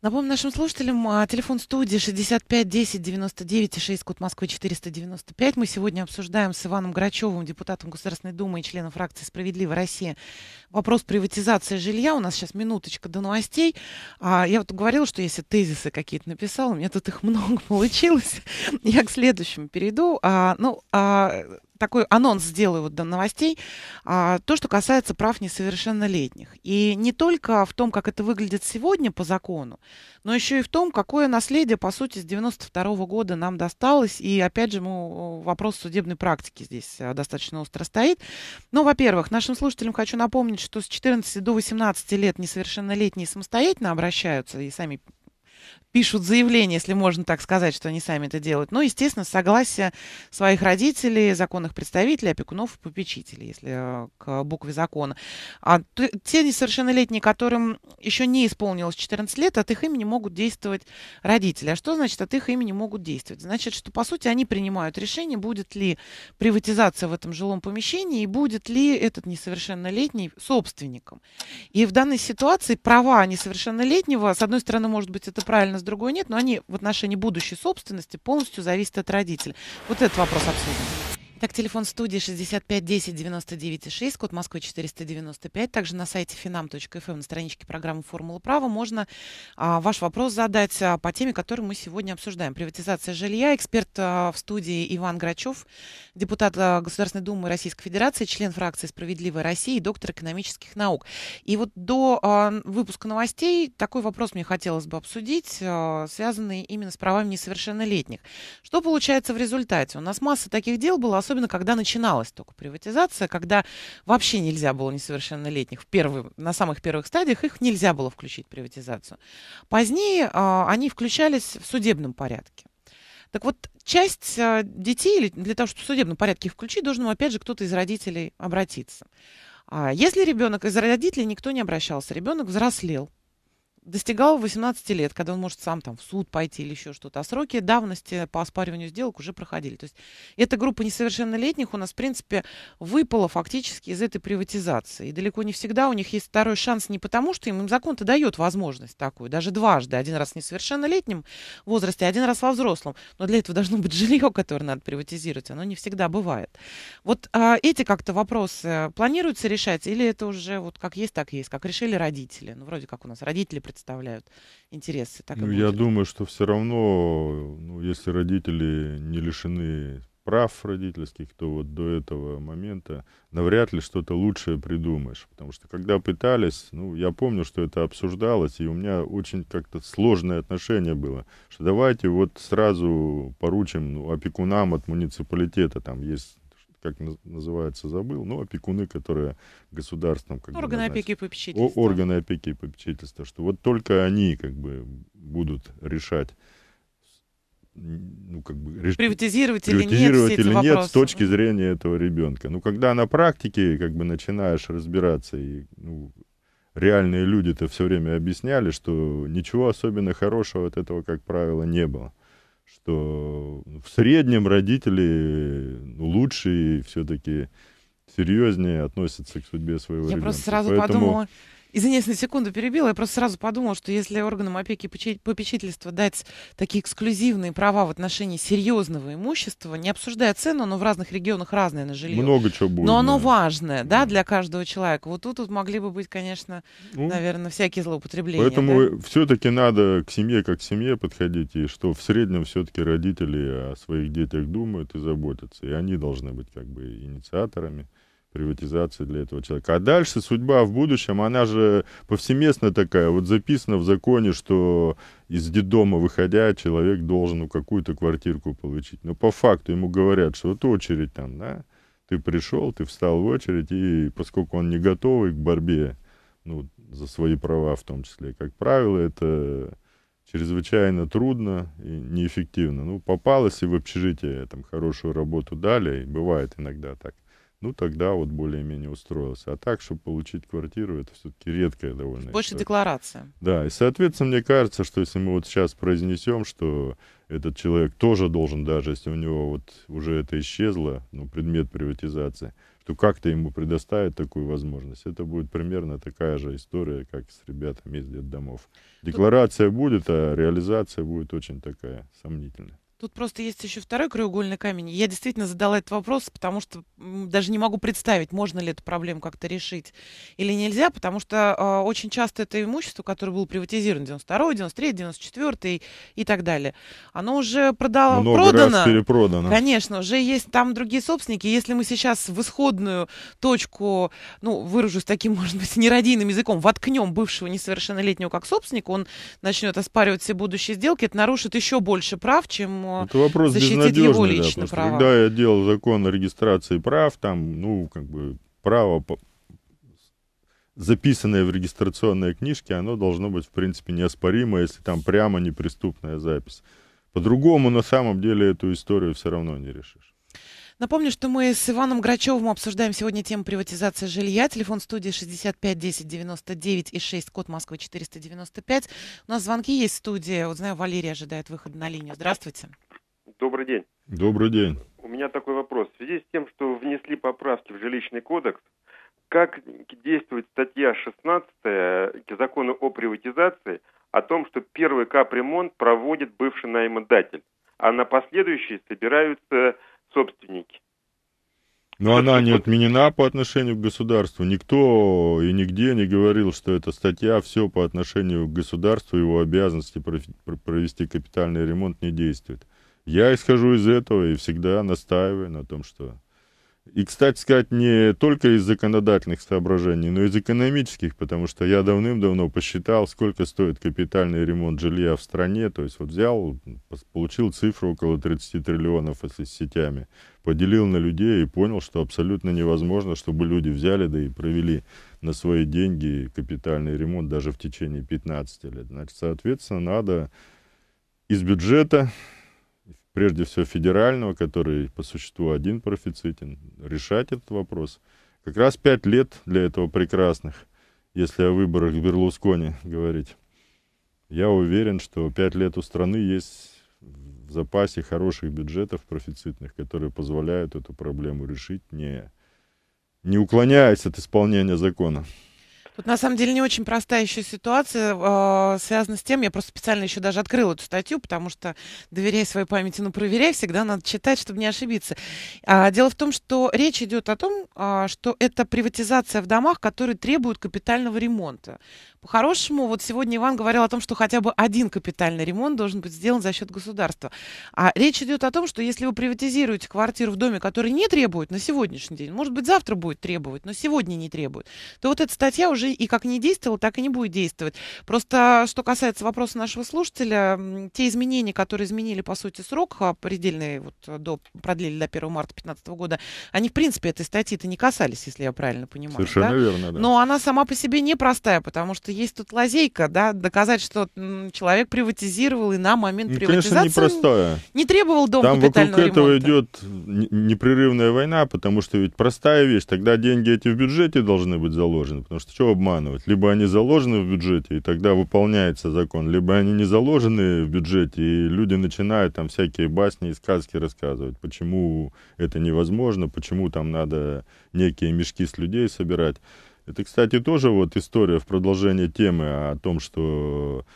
Напомню нашим слушателям, а, телефон студии 65 10 99 и 6, код Москвы 495. Мы сегодня обсуждаем с Иваном Грачевым, депутатом Государственной Думы и членом фракции «Справедливая Россия» вопрос приватизации жилья. У нас сейчас минуточка до новостей. А, я вот говорила, что если тезисы какие-то написала, у меня тут их много получилось. Я к следующему перейду. А, ну, а, такой анонс сделаю вот до новостей, а, то, что касается прав несовершеннолетних. И не только в том, как это выглядит сегодня по закону, но еще и в том, какое наследие, по сути, с 92 -го года нам досталось. И, опять же, мы, вопрос судебной практики здесь а, достаточно остро стоит. Но, ну, во-первых, нашим слушателям хочу напомнить, что с 14 до 18 лет несовершеннолетние самостоятельно обращаются и сами пишут заявление, если можно так сказать, что они сами это делают. Ну, естественно, согласие своих родителей, законных представителей, опекунов и попечителей, если э, к букве закона. А те несовершеннолетние, которым еще не исполнилось 14 лет, от их имени могут действовать родители. А что значит от их имени могут действовать? Значит, что, по сути, они принимают решение, будет ли приватизация в этом жилом помещении и будет ли этот несовершеннолетний собственником. И в данной ситуации права несовершеннолетнего, с одной стороны, может быть, это правильно, с другой нет, но они в отношении будущей собственности полностью зависят от родителей. Вот этот вопрос обсудим. Так, телефон студии 65 10 99 код Москвы 495. Также на сайте finam.fm эм, на страничке программы «Формула права» можно а, ваш вопрос задать а, по теме, которую мы сегодня обсуждаем. Приватизация жилья. Эксперт а, в студии Иван Грачев, депутат а, Государственной Думы Российской Федерации, член фракции «Справедливая Россия» и доктор экономических наук. И вот до а, выпуска новостей такой вопрос мне хотелось бы обсудить, а, связанный именно с правами несовершеннолетних. Что получается в результате? У нас масса таких дел было, особенно когда начиналась только приватизация, когда вообще нельзя было несовершеннолетних в первый, на самых первых стадиях их нельзя было включить в приватизацию. Позднее э, они включались в судебном порядке. Так вот, часть а, детей, для того, чтобы в судебном порядке их включить, должен, опять же, кто-то из родителей обратиться. А, если ребенок из родителей никто не обращался, ребенок взрослел, достигал 18 лет, когда он может сам там в суд пойти или еще что-то. А сроки давности по оспариванию сделок уже проходили. То есть эта группа несовершеннолетних у нас, в принципе, выпала фактически из этой приватизации. И далеко не всегда у них есть второй шанс не потому, что им, им закон-то дает возможность такую, даже дважды. Один раз в несовершеннолетнем возрасте, один раз во взрослом. Но для этого должно быть жилье, которое надо приватизировать. Оно не всегда бывает. Вот а, эти как-то вопросы планируется решать или это уже вот как есть, так есть, как решили родители? Ну, вроде как у нас родители представляют интересы. Так ну, я думаю, что все равно, ну, если родители не лишены прав родительских, то вот до этого момента навряд ли что-то лучшее придумаешь. Потому что когда пытались, ну, я помню, что это обсуждалось, и у меня очень как-то сложное отношение было, что давайте вот сразу поручим ну, опекунам от муниципалитета, там есть как называется, забыл, но опекуны, которые государством... Как органы бы, опеки и попечительства. Органы опеки и попечительства, что вот только они как бы будут решать ну, как бы, реш... приватизировать, приватизировать или нет, или нет с точки зрения этого ребенка. Ну, когда на практике как бы начинаешь разбираться, и ну, реальные люди-то все время объясняли, что ничего особенно хорошего от этого, как правило, не было что в среднем родители ну, лучшие все-таки серьезнее относятся к судьбе своего Я ребенка. Я просто сразу Поэтому... подумала, Извиняюсь, на секунду перебила. Я просто сразу подумала, что если органам опеки и попечительства дать такие эксклюзивные права в отношении серьезного имущества, не обсуждая цену, оно в разных регионах разное на жилье. Много чего будет. Но оно да. важное, да, для каждого человека. Вот тут, тут могли бы быть, конечно, ну, наверное, всякие злоупотребления. Поэтому да? все-таки надо к семье как к семье подходить, и что в среднем все-таки родители о своих детях думают и заботятся. И они должны быть как бы инициаторами приватизации для этого человека. А дальше судьба в будущем, она же повсеместно такая. Вот записано в законе, что из детдома выходя, человек должен ну, какую-то квартирку получить. Но по факту ему говорят, что вот очередь там, да, ты пришел, ты встал в очередь, и поскольку он не готовый к борьбе, ну, за свои права в том числе, как правило, это чрезвычайно трудно и неэффективно. Ну, попалось и в общежитие, там, хорошую работу дали, и бывает иногда так ну тогда вот более-менее устроился. А так, чтобы получить квартиру, это все-таки редкая довольно. Больше история. декларация. Да, и, соответственно, мне кажется, что если мы вот сейчас произнесем, что этот человек тоже должен, даже если у него вот уже это исчезло, ну, предмет приватизации, что как-то ему предоставят такую возможность. Это будет примерно такая же история, как с ребятами из домов. Декларация будет, а реализация будет очень такая сомнительная. Тут просто есть еще второй краеугольный камень. Я действительно задала этот вопрос, потому что даже не могу представить, можно ли эту проблему как-то решить или нельзя, потому что э, очень часто это имущество, которое было приватизировано 92 93 94 и так далее, оно уже продало, Много продано. Раз перепродано. Конечно, уже есть там другие собственники. Если мы сейчас в исходную точку, ну, выражусь таким, может быть, нерадийным языком, воткнем бывшего несовершеннолетнего как собственника, он начнет оспаривать все будущие сделки, это нарушит еще больше прав, чем поэтому Это вопрос защитит его лично да, права. Когда я делал закон о регистрации прав, там, ну, как бы, право, записанное в регистрационной книжке, оно должно быть, в принципе, неоспоримо, если там прямо неприступная запись. По-другому, на самом деле, эту историю все равно не решишь. Напомню, что мы с Иваном Грачевым обсуждаем сегодня тему приватизации жилья. Телефон студии 65 10 99 и 6, код Москвы 495. У нас звонки есть в студии. Вот знаю, Валерий ожидает выхода на линию. Здравствуйте. Добрый день. Добрый день. У меня такой вопрос. В связи с тем, что внесли поправки в жилищный кодекс, как действует статья 16 закона о приватизации о том, что первый капремонт проводит бывший наимодатель, а на последующие собираются собственники. Но это она не вот... отменена по отношению к государству. Никто и нигде не говорил, что эта статья все по отношению к государству, его обязанности провести капитальный ремонт не действует. Я исхожу из этого и всегда настаиваю на том, что и, кстати сказать, не только из законодательных соображений, но и из экономических, потому что я давным-давно посчитал, сколько стоит капитальный ремонт жилья в стране. То есть вот взял, получил цифру около 30 триллионов с сетями, поделил на людей и понял, что абсолютно невозможно, чтобы люди взяли да и провели на свои деньги капитальный ремонт даже в течение 15 лет. Значит, соответственно, надо из бюджета прежде всего федерального, который по существу один профицитен, решать этот вопрос. Как раз пять лет для этого прекрасных, если о выборах в Берлускони говорить. Я уверен, что пять лет у страны есть в запасе хороших бюджетов профицитных, которые позволяют эту проблему решить, не, не уклоняясь от исполнения закона. Тут на самом деле не очень простая еще ситуация, э, связана с тем, я просто специально еще даже открыла эту статью, потому что доверяй своей памяти, но ну, проверяй, всегда надо читать, чтобы не ошибиться. А, дело в том, что речь идет о том, а, что это приватизация в домах, которые требуют капитального ремонта. По-хорошему, вот сегодня Иван говорил о том, что хотя бы один капитальный ремонт должен быть сделан за счет государства. А речь идет о том, что если вы приватизируете квартиру в доме, который не требует на сегодняшний день, может быть, завтра будет требовать, но сегодня не требует, то вот эта статья уже и как не действовала, так и не будет действовать. Просто что касается вопроса нашего слушателя, те изменения, которые изменили, по сути, срок а, предельный, вот до, продлили до 1 марта 2015 года, они, в принципе, этой статьи-то не касались, если я правильно понимаю. Совершенно да? верно, да. Но она сама по себе непростая, потому что что есть тут лазейка, да, доказать, что человек приватизировал и на момент ну, приватизации конечно, непростая. не требовал дом Там вокруг ремонта. этого идет непрерывная война, потому что ведь простая вещь, тогда деньги эти в бюджете должны быть заложены, потому что чего обманывать? Либо они заложены в бюджете, и тогда выполняется закон, либо они не заложены в бюджете, и люди начинают там всякие басни и сказки рассказывать, почему это невозможно, почему там надо некие мешки с людей собирать. Это, кстати, тоже вот история в продолжении темы о том, что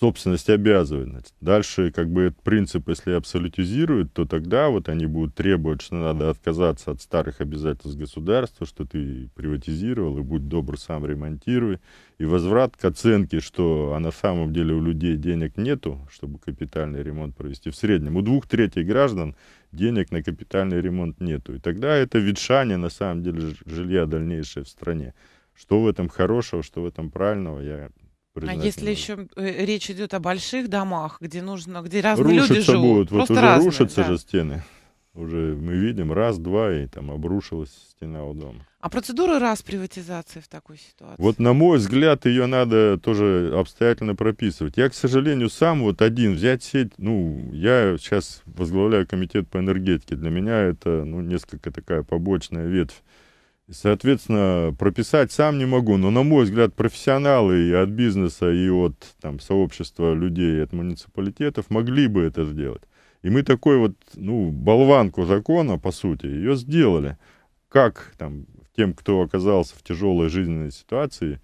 собственность обязывает. дальше как бы этот принцип, если абсолютизируют, то тогда вот они будут требовать, что надо отказаться от старых обязательств государства, что ты приватизировал, и будь добр, сам ремонтируй. И возврат к оценке, что а на самом деле у людей денег нету, чтобы капитальный ремонт провести. В среднем у двух третей граждан денег на капитальный ремонт нету. И тогда это ветшание, на самом деле, жилья дальнейшее в стране. Что в этом хорошего, что в этом правильного, я признаю. а если еще э, речь идет о больших домах, где нужно, где разные рушатся люди живут, будут. вот уже разные, рушатся да. же стены. Уже мы видим раз, два, и там обрушилась стена у дома. А процедура раз приватизации в такой ситуации? Вот, на мой взгляд, ее надо тоже обстоятельно прописывать. Я, к сожалению, сам вот один взять сеть, ну, я сейчас возглавляю комитет по энергетике. Для меня это, ну, несколько такая побочная ветвь Соответственно, прописать сам не могу, но, на мой взгляд, профессионалы и от бизнеса, и от там, сообщества людей, от муниципалитетов могли бы это сделать. И мы такой вот, ну, болванку закона, по сути, ее сделали. Как там, тем, кто оказался в тяжелой жизненной ситуации,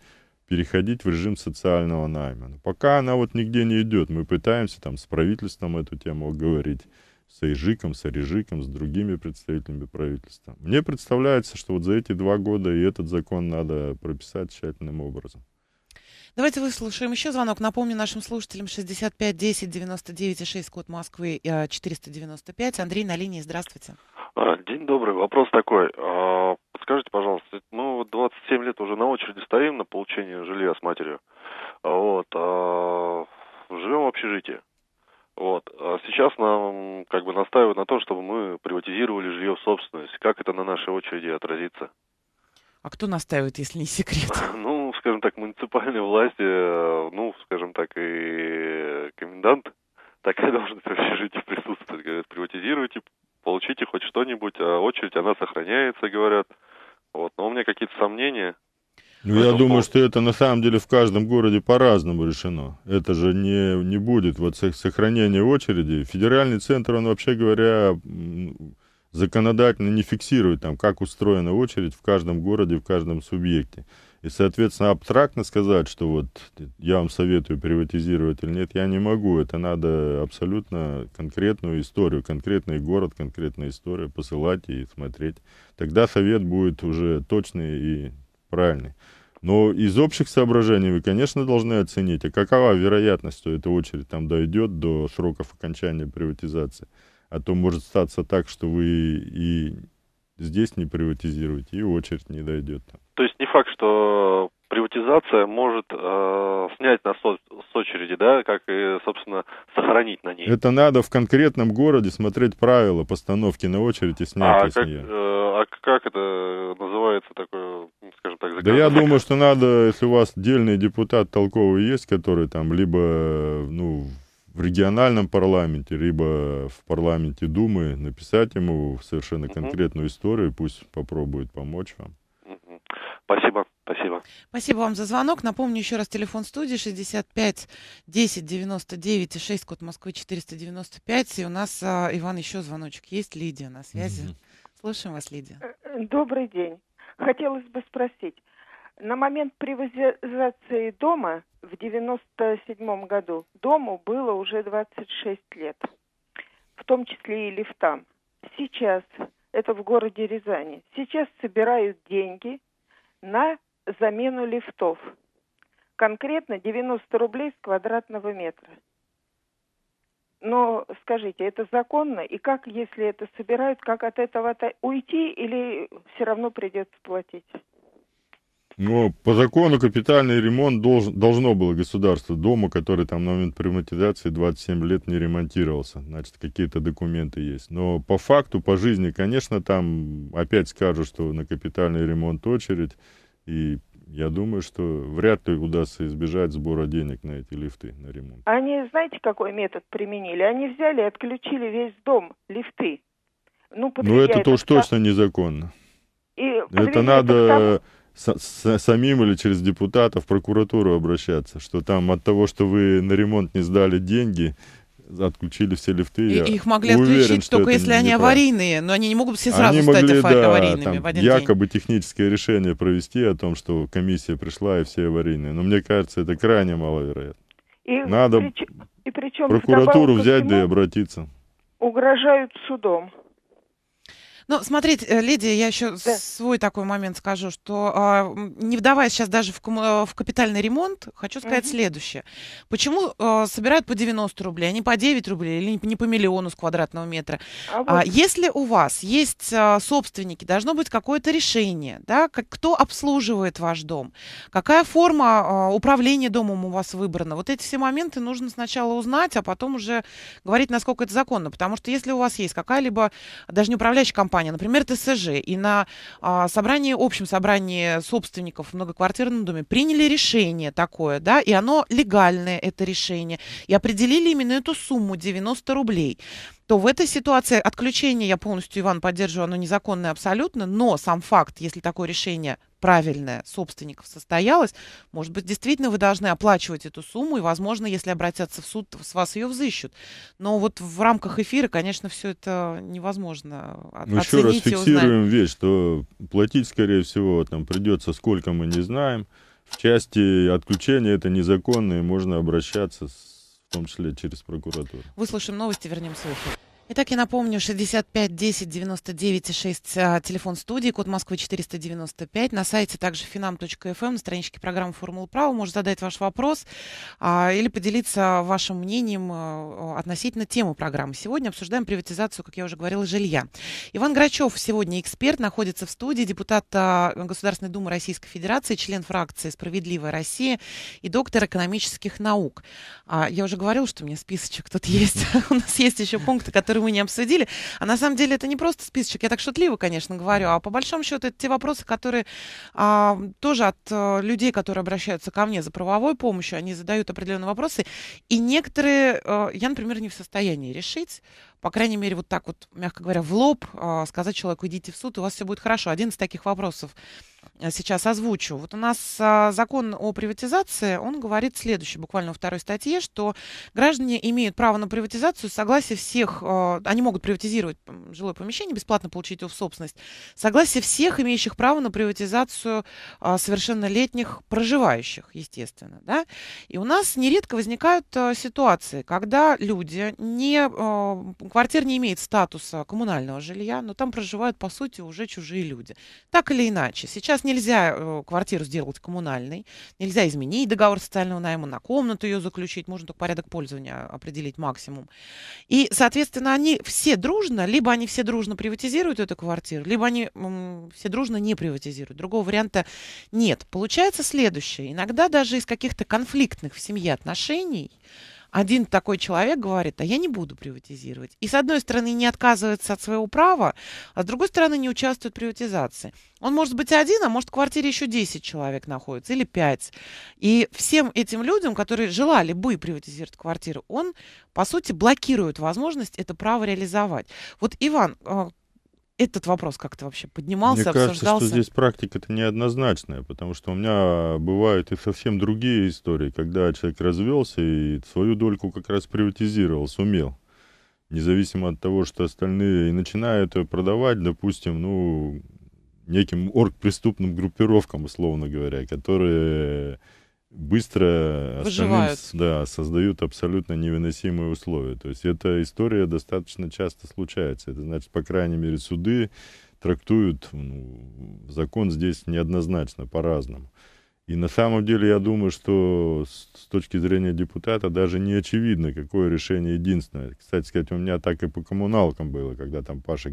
переходить в режим социального найма. Но ну, пока она вот нигде не идет. Мы пытаемся там с правительством эту тему говорить с Айжиком, с Арижиком, с другими представителями правительства. Мне представляется, что вот за эти два года и этот закон надо прописать тщательным образом. Давайте выслушаем еще звонок. Напомню нашим слушателям 65 10 99 6, код Москвы 495. Э, Андрей на линии, здравствуйте. А, день добрый. Вопрос такой. А, подскажите, пожалуйста, мы 27 лет уже на очереди стоим на получение жилья с матерью. А вот. Живем в общежитии. Вот. А сейчас нам как бы настаивают на том, чтобы мы приватизировали жилье в собственность. Как это на нашей очереди отразится? А кто настаивает, если не секрет? Ну, скажем так, муниципальные власти, ну, скажем так, и комендант, такая должность в общежитии присутствовать. Говорят, приватизируйте, получите хоть что-нибудь, а очередь, она сохраняется, говорят. Вот, но у меня какие-то сомнения. Ну, я думаю, что это на самом деле в каждом городе по-разному решено. Это же не, не будет вот сохранение очереди. Федеральный центр, он вообще говоря, законодательно не фиксирует там, как устроена очередь в каждом городе, в каждом субъекте. И, соответственно, абстрактно сказать, что вот я вам советую приватизировать или нет, я не могу. Это надо абсолютно конкретную историю, конкретный город, конкретная история посылать и смотреть. Тогда совет будет уже точный и правильный. Но из общих соображений вы, конечно, должны оценить, а какова вероятность, что эта очередь там дойдет до сроков окончания приватизации. А то может статься так, что вы и здесь не приватизируете, и очередь не дойдет. там. То есть не факт, что приватизация может э, снять нас с очереди, да, как и, собственно, сохранить на ней. Это надо в конкретном городе смотреть правила постановки на очередь и снять а с как, нее. Э, а как это называется такое да я думаю, что надо, если у вас отдельный депутат толковый есть, который там либо ну, в региональном парламенте, либо в парламенте Думы, написать ему совершенно конкретную историю, пусть попробует помочь вам. Спасибо. Спасибо. Спасибо вам за звонок. Напомню еще раз телефон студии 65 10 99 и 6, код Москвы 495. И у нас, а, Иван, еще звоночек есть. Лидия на связи. Угу. Слушаем вас, Лидия. Э, э, добрый день. Хотелось бы спросить, на момент приватизации дома в 1997 году дому было уже 26 лет, в том числе и лифтам. Сейчас, это в городе Рязани, сейчас собирают деньги на замену лифтов. Конкретно 90 рублей с квадратного метра. Но скажите, это законно? И как, если это собирают, как от этого уйти или все равно придется платить? Но по закону капитальный ремонт должен, должно было государство дома, который там на момент приватизации 27 лет не ремонтировался. Значит, какие-то документы есть. Но по факту, по жизни, конечно, там опять скажут, что на капитальный ремонт очередь. И я думаю, что вряд ли удастся избежать сбора денег на эти лифты, на ремонт. Они, знаете, какой метод применили? Они взяли и отключили весь дом, лифты. Ну, ну это, это уж точно незаконно. И это надо... К тому с, с, самим или через депутатов в прокуратуру обращаться, что там от того, что вы на ремонт не сдали деньги, отключили все лифты. И, я их могли уверен, отключить только если не они неправильно. аварийные, но они не могут все сразу они стать да, аварийными там, в один якобы день. техническое решение провести о том, что комиссия пришла и все аварийные. Но мне кажется, это крайне маловероятно. И Надо прич... и причем прокуратуру взять всему, да и обратиться. Угрожают судом. Ну, смотрите, э, Лидия, я еще да. свой такой момент скажу, что а, не вдаваясь сейчас даже в, э, в капитальный ремонт, хочу сказать угу. следующее. Почему э, собирают по 90 рублей, а не по 9 рублей или не по миллиону с квадратного метра? А, а вот. Если у вас есть а, собственники, должно быть какое-то решение, да, кто обслуживает ваш дом, какая форма управления домом у вас выбрана. Вот эти все моменты нужно сначала узнать, а потом уже говорить, насколько это законно. Потому что если у вас есть какая-либо, даже не управляющая компания, компания, например, ТСЖ, и на а, собрании, общем собрании собственников в многоквартирном доме приняли решение такое, да, и оно легальное, это решение, и определили именно эту сумму 90 рублей то в этой ситуации отключение, я полностью, Иван, поддерживаю, оно незаконное абсолютно, но сам факт, если такое решение правильное собственников состоялось, может быть, действительно вы должны оплачивать эту сумму, и, возможно, если обратятся в суд, с вас ее взыщут. Но вот в рамках эфира, конечно, все это невозможно ну, Еще раз фиксируем вещь, что платить, скорее всего, там придется сколько мы не знаем. В части отключения это незаконно, и можно обращаться с в том числе через прокуратуру. Выслушаем новости, вернемся в эфир. Итак, я напомню, 65 10 99 6, телефон студии, код Москвы 495. На сайте также finam.fm, на эм, страничке программы «Формула права» можно задать ваш вопрос а, или поделиться вашим мнением а, относительно темы программы. Сегодня обсуждаем приватизацию, как я уже говорила, жилья. Иван Грачев сегодня эксперт, находится в студии, депутат а, Государственной Думы Российской Федерации, член фракции «Справедливая Россия» и доктор экономических наук. А, я уже говорила, что у меня списочек тут есть. У нас есть еще пункты, которые которые мы не обсудили. А на самом деле это не просто списочек, я так шутливо, конечно, говорю, а по большому счету это те вопросы, которые а, тоже от а, людей, которые обращаются ко мне за правовой помощью, они задают определенные вопросы, и некоторые а, я, например, не в состоянии решить, по крайней мере, вот так вот, мягко говоря, в лоб а, сказать человеку, идите в суд, у вас все будет хорошо. Один из таких вопросов Э, сейчас озвучу. Вот у нас а, закон о приватизации, он говорит следующее, буквально во второй статье, что граждане имеют право на приватизацию согласие всех, а, они могут приватизировать жилое помещение, бесплатно получить его в собственность, согласие всех имеющих право на приватизацию а, совершеннолетних проживающих, естественно. Да? И у нас нередко возникают ситуации, когда люди не, квартира не имеет статуса коммунального жилья, но там проживают, по сути, уже чужие люди. Так или иначе, сейчас не нельзя э, квартиру сделать коммунальной, нельзя изменить договор социального найма, на комнату ее заключить, можно только порядок пользования определить максимум. И, соответственно, они все дружно, либо они все дружно приватизируют эту квартиру, либо они все дружно не приватизируют. Другого варианта нет. Получается следующее. Иногда даже из каких-то конфликтных в семье отношений один такой человек говорит, а я не буду приватизировать. И с одной стороны не отказывается от своего права, а с другой стороны не участвует в приватизации. Он может быть один, а может в квартире еще 10 человек находится или 5. И всем этим людям, которые желали бы приватизировать квартиру, он, по сути, блокирует возможность это право реализовать. Вот, Иван, а, этот вопрос как-то вообще поднимался, Мне обсуждался? Мне кажется, что здесь практика-то неоднозначная, потому что у меня бывают и совсем другие истории, когда человек развелся и свою дольку как раз приватизировал, сумел. Независимо от того, что остальные и начинают ее продавать, допустим, ну, неким оргпреступным группировкам, условно говоря, которые быстро да, создают абсолютно невыносимые условия. То есть эта история достаточно часто случается. Это значит, по крайней мере, суды трактуют ну, закон здесь неоднозначно, по-разному. И на самом деле я думаю, что с точки зрения депутата даже не очевидно, какое решение единственное. Кстати сказать, у меня так и по коммуналкам было, когда там Паша,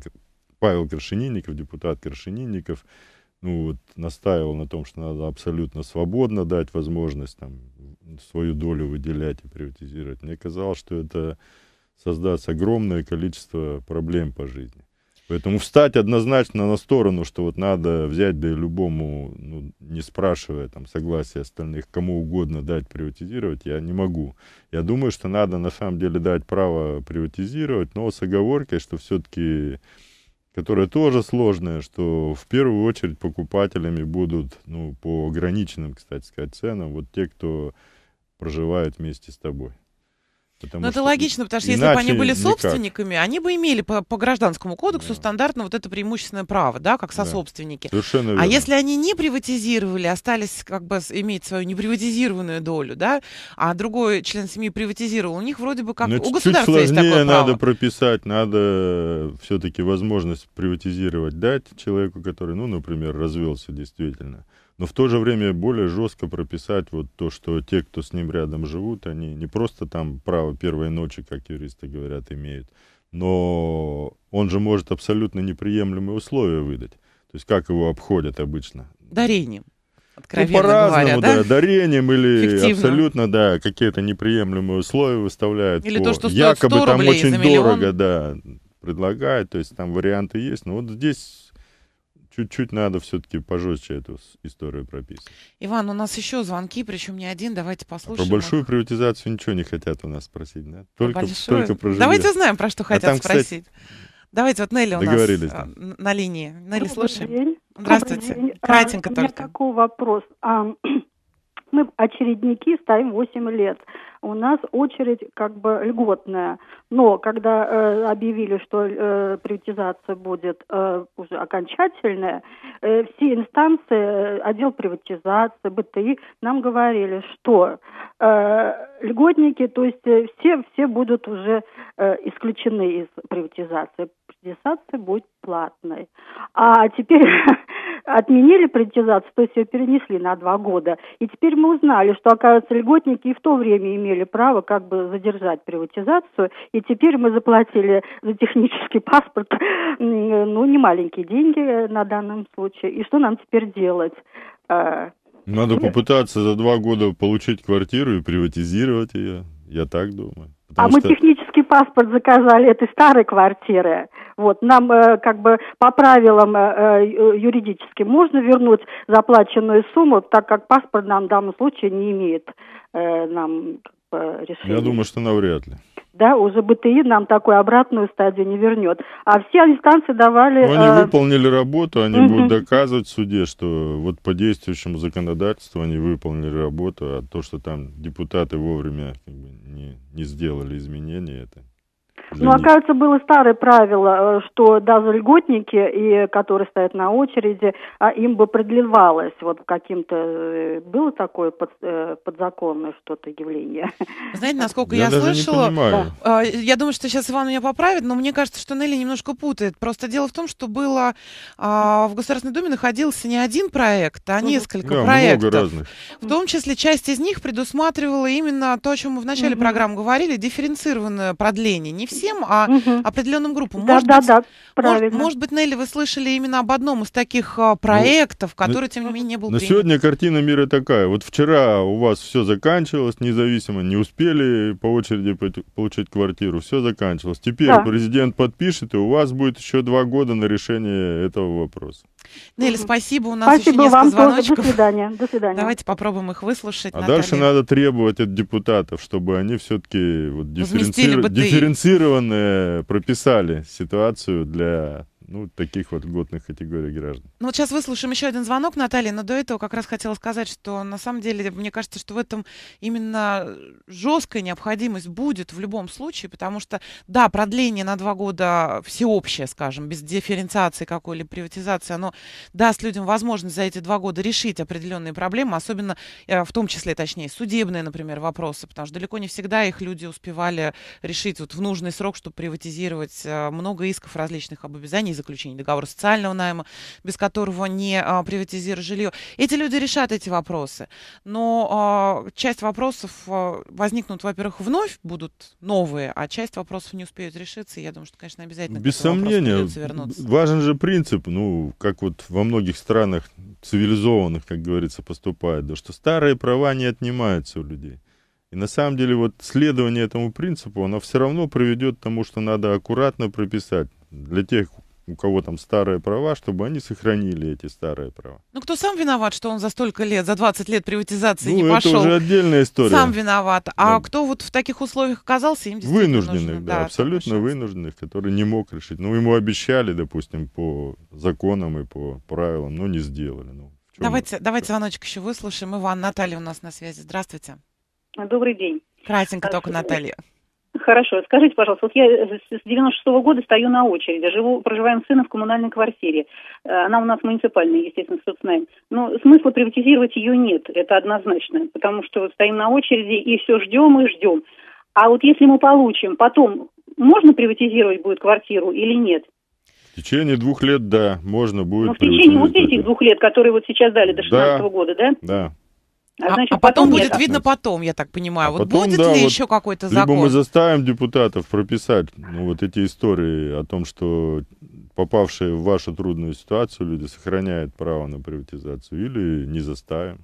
Павел Крашенинников, депутат Крашенинников, ну, вот, настаивал на том, что надо абсолютно свободно дать возможность там, свою долю выделять и приватизировать, мне казалось, что это создаст огромное количество проблем по жизни. Поэтому встать однозначно на сторону, что вот надо взять, да и любому, ну, не спрашивая там согласия остальных, кому угодно дать приватизировать, я не могу. Я думаю, что надо на самом деле дать право приватизировать, но с оговоркой, что все-таки которая тоже сложная, что в первую очередь покупателями будут, ну, по ограниченным, кстати сказать, ценам, вот те, кто проживает вместе с тобой. Потому Но ну, это логично, потому что если бы они были собственниками, никак. они бы имели по, по гражданскому кодексу да. стандартно вот это преимущественное право, да, как сособственники. Да. Совершенно а верно. А если они не приватизировали, остались как бы иметь свою неприватизированную долю, да, а другой член семьи приватизировал, у них вроде бы как Но ну, у чуть государства чуть есть такое надо прописать, надо все-таки возможность приватизировать дать человеку, который, ну, например, развелся действительно но в то же время более жестко прописать вот то, что те, кто с ним рядом живут, они не просто там право первой ночи, как юристы говорят, имеют, но он же может абсолютно неприемлемые условия выдать. То есть как его обходят обычно? Дарением. Ну, откровенно ну, по-разному, да? да, дарением или Фиктивно. абсолютно, да, какие-то неприемлемые условия выставляют. Или по, то, что якобы там очень дорого, да, предлагают, то есть там варианты есть, но вот здесь чуть-чуть надо все-таки пожестче эту историю прописывать. Иван, у нас еще звонки, причем не один, давайте послушаем. А про большую их. приватизацию ничего не хотят у нас спросить, да? Только, большую... только про жилье. Давайте знаем, про что а хотят а там, спросить. Кстати, давайте, вот Нелли у нас да. на линии. Нелли, слушай. Здравствуйте. Кратенько а, только. У меня такой вопрос. А, мы очередники стоим 8 лет у нас очередь как бы льготная. Но когда э, объявили, что э, приватизация будет э, уже окончательная, э, все инстанции, э, отдел приватизации, БТИ, нам говорили, что э, льготники, то есть э, все, все будут уже э, исключены из приватизации. Приватизация будет платной. А теперь отменили приватизацию, то есть ее перенесли на два года. И теперь мы узнали, что, оказывается, льготники и в то время имели имели право как бы задержать приватизацию, и теперь мы заплатили за технический паспорт, ну, не маленькие деньги э, на данном случае. И что нам теперь делать? А, Надо попытаться за два года получить квартиру и приватизировать ее, я так думаю. А Потому а что... мы технический паспорт заказали этой старой квартиры. Вот, нам э, как бы по правилам э, э юридически можно вернуть заплаченную сумму, так как паспорт нам в данном случае не имеет э, нам по Я думаю, что навряд ли. Да, уже БТИ нам такую обратную стадию не вернет. А все инстанции давали... Но ну, они э... выполнили работу, они угу. будут доказывать в суде, что вот по действующему законодательству они выполнили работу, а то, что там депутаты вовремя не, не сделали изменения, это ну, оказывается, было старое правило, э, что даже льготники, и, которые стоят на очереди, а им бы продлевалось вот каким-то... Э, было такое под, э, подзаконное что-то явление? Знаете, насколько я, я слышала... Я думаю, что сейчас Иван меня поправит, но мне кажется, что Нелли немножко путает. Просто дело в том, что было... А, в Государственной Думе находился не один проект, а несколько да, проектов. Много разных. В том числе часть из них предусматривала именно то, о чем мы в начале угу. программы говорили, дифференцированное продление. Не всем, а угу. определенным группам. Да, может да, быть, да, правильно. Может, может быть, Нелли, вы слышали именно об одном из таких а, ну, проектов, ну, который, но, тем не менее, не был Но принят. сегодня картина мира такая. Вот вчера у вас все заканчивалось независимо, не успели по очереди получить квартиру, все заканчивалось. Теперь да. президент подпишет, и у вас будет еще два года на решение этого вопроса. Нелли, спасибо. У нас спасибо еще несколько вам звоночков. Тоже. До свидания. До свидания. Давайте попробуем их выслушать. А Наталья. дальше надо требовать от депутатов, чтобы они все-таки вот дифференци... дифференцированно прописали ситуацию для ну, таких вот годных категорий граждан. Ну, вот сейчас выслушаем еще один звонок, Наталья, но до этого как раз хотела сказать, что на самом деле, мне кажется, что в этом именно жесткая необходимость будет в любом случае, потому что, да, продление на два года всеобщее, скажем, без дифференциации какой-либо приватизации, оно даст людям возможность за эти два года решить определенные проблемы, особенно, э, в том числе, точнее, судебные, например, вопросы, потому что далеко не всегда их люди успевали решить вот в нужный срок, чтобы приватизировать э, много исков различных об обязании заключение договора социального найма, без которого не а, приватизируешь жилье. Эти люди решат эти вопросы. Но а, часть вопросов а, возникнут, во-первых, вновь будут новые, а часть вопросов не успеют решиться. я думаю, что, конечно, обязательно без сомнения, важен же принцип, ну, как вот во многих странах цивилизованных, как говорится, поступает, да, что старые права не отнимаются у людей. И на самом деле вот следование этому принципу, оно все равно приведет к тому, что надо аккуратно прописать для тех, у кого там старые права, чтобы они сохранили эти старые права. Ну, кто сам виноват, что он за столько лет, за 20 лет приватизации ну, не пошел? Ну это уже отдельная история. Сам виноват. А да. кто вот в таких условиях оказался, им Вынужденных, да, да, абсолютно вынужденных, которые не мог решить. Ну, ему обещали, допустим, по законам и по правилам, но не сделали. Ну, давайте, давайте звоночек еще выслушаем. Иван, Наталья у нас на связи. Здравствуйте. Добрый день. Кратенько а, только, Наталья. Хорошо. Скажите, пожалуйста, вот я с 96 -го года стою на очереди, живу, проживаем сына в коммунальной квартире. Э, она у нас муниципальная, естественно, собственная. Но ну, смысла приватизировать ее нет, это однозначно, потому что стоим на очереди и все ждем и ждем. А вот если мы получим, потом можно приватизировать будет квартиру или нет? В течение двух лет, да, можно будет. Но ну, в течение вот этих двух лет, которые вот сейчас дали до 16 -го да, года, да? Да. А, а, значит, а потом, потом будет нет. видно потом, я так понимаю. А вот потом, будет да, ли вот еще какой-то закон? Либо мы заставим депутатов прописать ну, вот эти истории о том, что попавшие в вашу трудную ситуацию люди сохраняют право на приватизацию, или не заставим.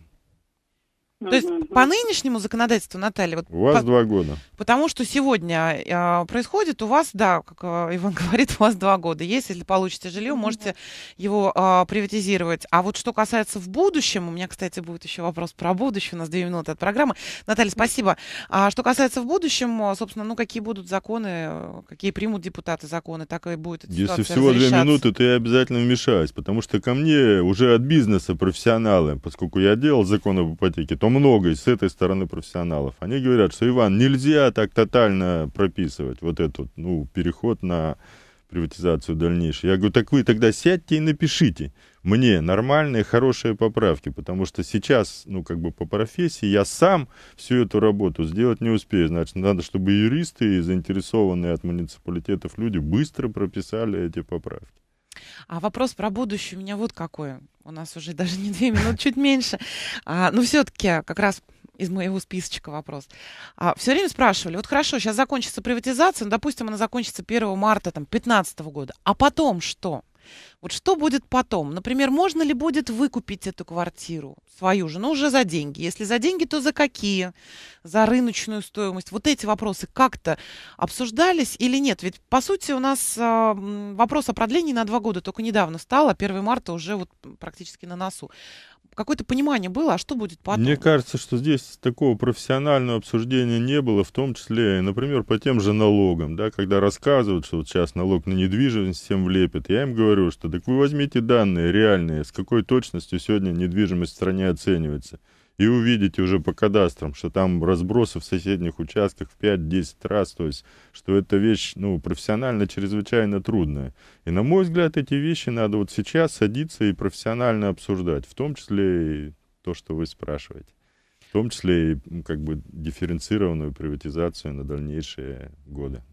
То есть по нынешнему законодательству, Наталья, вот у вас по... два года. Потому что сегодня э, происходит у вас, да, как э, Иван говорит, у вас два года. Есть, если получите жилье, угу. можете его э, приватизировать. А вот что касается в будущем, у меня, кстати, будет еще вопрос про будущее, у нас две минуты от программы. Наталья, спасибо. А что касается в будущем, собственно, ну какие будут законы, какие примут депутаты законы, так и будет. Если всего две минуты, то я обязательно вмешаюсь, потому что ко мне уже от бизнеса профессионалы, поскольку я делал закон об ипотеке, то много с этой стороны профессионалов. Они говорят, что, Иван, нельзя так тотально прописывать вот этот, ну, переход на приватизацию дальнейшую. Я говорю, так вы тогда сядьте и напишите мне нормальные, хорошие поправки, потому что сейчас, ну, как бы по профессии я сам всю эту работу сделать не успею. Значит, надо, чтобы юристы и заинтересованные от муниципалитетов люди быстро прописали эти поправки. А вопрос про будущее у меня вот какой. У нас уже даже не две минуты, чуть меньше. А, но ну, все-таки как раз из моего списочка вопрос. А, все время спрашивали, вот хорошо, сейчас закончится приватизация, ну, допустим, она закончится 1 марта там, 2015 года, а потом что? Вот что будет потом? Например, можно ли будет выкупить эту квартиру, свою же, но ну, уже за деньги? Если за деньги, то за какие? За рыночную стоимость? Вот эти вопросы как-то обсуждались или нет? Ведь, по сути, у нас а, вопрос о продлении на два года только недавно стал, а 1 марта уже вот практически на носу какое-то понимание было, а что будет потом? Мне кажется, что здесь такого профессионального обсуждения не было, в том числе, например, по тем же налогам, да, когда рассказывают, что вот сейчас налог на недвижимость всем влепит, я им говорю, что так вы возьмите данные реальные, с какой точностью сегодня недвижимость в стране оценивается – и увидите уже по кадастрам, что там разбросы в соседних участках в 5-10 раз, то есть, что эта вещь, ну, профессионально чрезвычайно трудная. И, на мой взгляд, эти вещи надо вот сейчас садиться и профессионально обсуждать, в том числе и то, что вы спрашиваете. В том числе и как бы дифференцированную приватизацию на дальнейшие годы.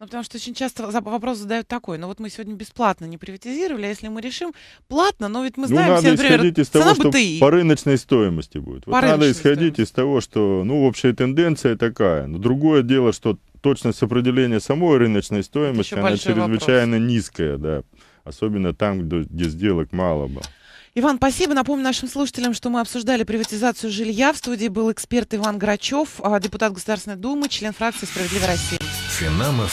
Ну, потому что очень часто вопрос задают такой, ну вот мы сегодня бесплатно не приватизировали, а если мы решим платно, но ведь мы ну знаем, ну, надо все, например, исходить из того, что БТИ. по рыночной стоимости будет. По вот надо исходить стоимости. из того, что, ну, общая тенденция такая. Но другое дело, что точность определения самой рыночной стоимости, она чрезвычайно вопрос. низкая, да. Особенно там, где сделок мало было. Иван, спасибо. Напомню нашим слушателям, что мы обсуждали приватизацию жилья. В студии был эксперт Иван Грачев, а, депутат Государственной Думы, член фракции «Справедливая Россия». Финамов.